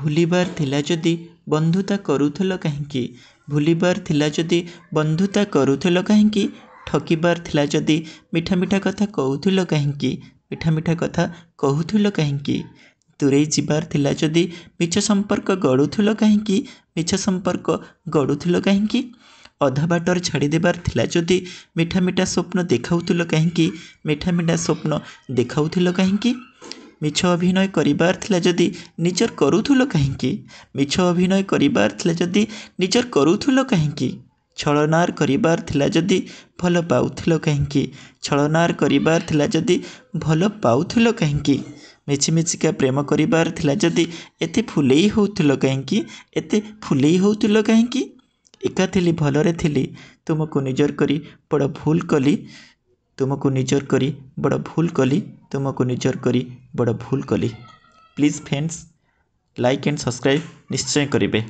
ଭୁଲିବାର ଥିଲା ଯଦି ବନ୍ଧୁତା କରୁଥିଲ କାହିଁକି? ଭୁଲିବାର ଥିଲା ଯଦି ବନ୍ଧୁତା କରୁଥିଲ କାହିଁକି? ଠକିବାର ଥିଲା ଯଦି ମିଠା ମିଠା କଥା କହୁଥିଲ କାହିଁକି? ମିଠା ମିଠା କଥା କହୁଥିଲ କାହିଁକି? ଦୂରେଇ ଯିବାର ଥିଲା ଯଦି ମିଛ ସମ୍ପର୍କ ଗଢ଼ୁଥିଲ କାହିଁକି? ମିଛ ସମ୍ପର୍କ ଗଢ଼ୁଥିଲ କାହିଁକି? ଅଧା ବାଟରେ ଛାଡ଼ିଦେବାର ଥିଲା ଯଦି ମିଠା ମିଠା ସ୍ୱପ୍ନ ଦେଖାଉଥିଲ କାହିଁକି? ମିଠା ମିଠା ସ୍ୱପ୍ନ ଦେଖାଉଥିଲ କାହିଁକି? ମିଛ ଅଭିନୟ କରିବାର ଥିଲା ଯଦି ନିଜର କରୁଥିଲ କାହିଁକି ମିଛ ଅଭିନୟ କରିବାର ଥିଲା ଯଦି ନିଜର କରୁଥିଲ କାହିଁକି ଛଳନାର କରିବାର ଥିଲା ଯଦି ଭଲ ପାଉଥିଲ କାହିଁକି ଛଳନାର କରିବାର ଥିଲା ଯଦି ଭଲ ପାଉଥିଲ କାହିଁକି ମିଛିମିଛିକା ପ୍ରେମ କରିବାର ଥିଲା ଯଦି ଏତେ ଫୁଲେଇ ହେଉଥିଲ କାହିଁକି ଏତେ ଫୁଲେଇ ହେଉଥିଲ କାହିଁକି ଏକା ଥିଲି ଭଲରେ ଥିଲି ତୁମକୁ ନିଜର କରି ବଡ଼ ଭୁଲ କଲି ତୁମକୁ ନିଜର କରି ବଡ଼ ଭୁଲ କଲି ତୁମକୁ ନିଜର କରି ବଡ଼ ଭୁଲ କଲି please friends like and subscribe ନିଶ୍ଚୟ କରିବେ